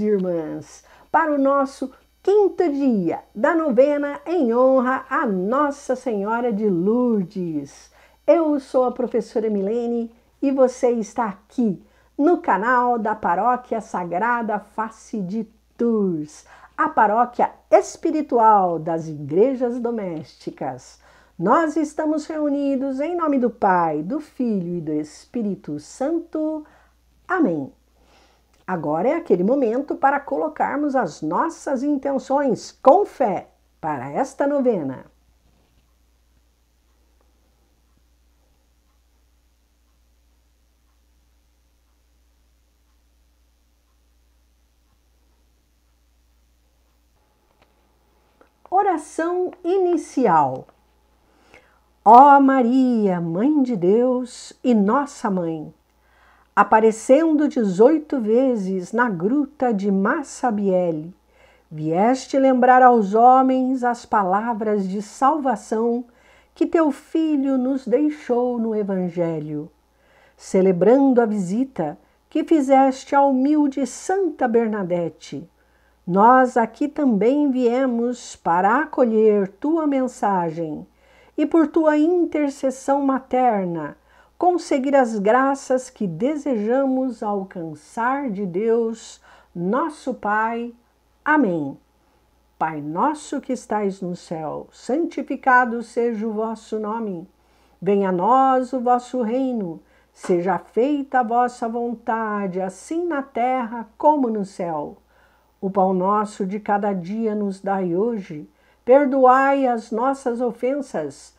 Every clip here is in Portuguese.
e irmãs, para o nosso quinto dia da novena em honra a Nossa Senhora de Lourdes. Eu sou a professora Milene e você está aqui no canal da Paróquia Sagrada Face de Tours, a paróquia espiritual das igrejas domésticas. Nós estamos reunidos em nome do Pai, do Filho e do Espírito Santo. Amém. Agora é aquele momento para colocarmos as nossas intenções com fé para esta novena. Oração inicial. Ó Maria, Mãe de Deus e Nossa Mãe aparecendo dezoito vezes na gruta de Massabielle, vieste lembrar aos homens as palavras de salvação que teu filho nos deixou no Evangelho, celebrando a visita que fizeste à humilde Santa Bernadette. Nós aqui também viemos para acolher tua mensagem e por tua intercessão materna conseguir as graças que desejamos alcançar de Deus, nosso Pai. Amém. Pai nosso que estais no céu, santificado seja o vosso nome. Venha a nós o vosso reino. Seja feita a vossa vontade, assim na terra como no céu. O pão nosso de cada dia nos dai hoje. Perdoai as nossas ofensas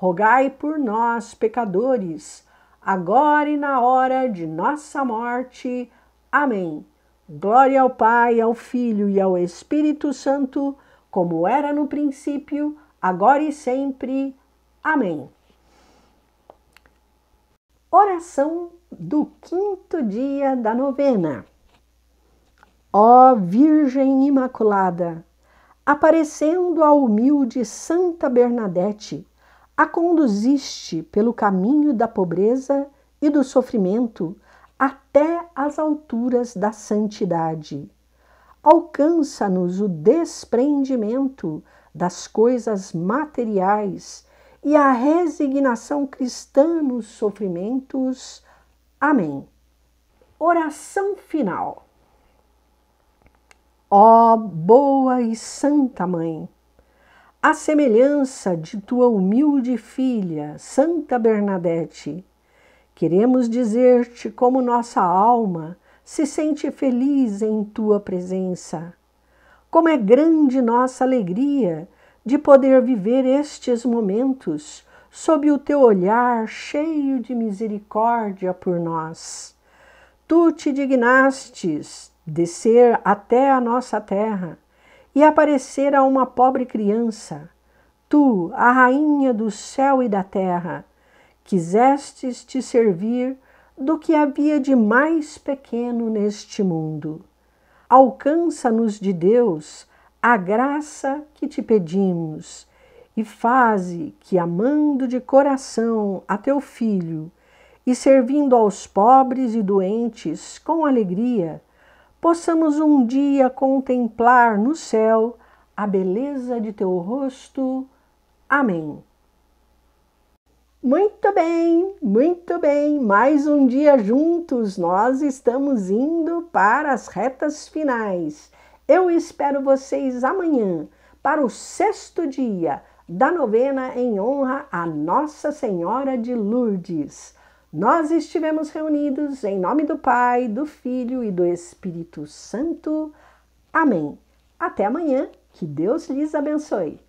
rogai por nós, pecadores, agora e na hora de nossa morte. Amém. Glória ao Pai, ao Filho e ao Espírito Santo, como era no princípio, agora e sempre. Amém. Oração do quinto dia da novena. Ó Virgem Imaculada, aparecendo a humilde Santa Bernadette, a conduziste pelo caminho da pobreza e do sofrimento até as alturas da santidade. Alcança-nos o desprendimento das coisas materiais e a resignação cristã nos sofrimentos. Amém. Oração final. Ó oh, boa e santa mãe, à semelhança de tua humilde filha, Santa Bernadette, queremos dizer-te como nossa alma se sente feliz em tua presença. Como é grande nossa alegria de poder viver estes momentos sob o teu olhar cheio de misericórdia por nós. Tu te dignastes descer até a nossa terra e aparecer a uma pobre criança. Tu, a rainha do céu e da terra, quisestes te servir do que havia de mais pequeno neste mundo. Alcança-nos de Deus a graça que te pedimos e faze que, amando de coração a teu filho e servindo aos pobres e doentes com alegria, possamos um dia contemplar no céu a beleza de teu rosto. Amém. Muito bem, muito bem. Mais um dia juntos. Nós estamos indo para as retas finais. Eu espero vocês amanhã para o sexto dia da novena em honra a Nossa Senhora de Lourdes. Nós estivemos reunidos em nome do Pai, do Filho e do Espírito Santo. Amém. Até amanhã. Que Deus lhes abençoe.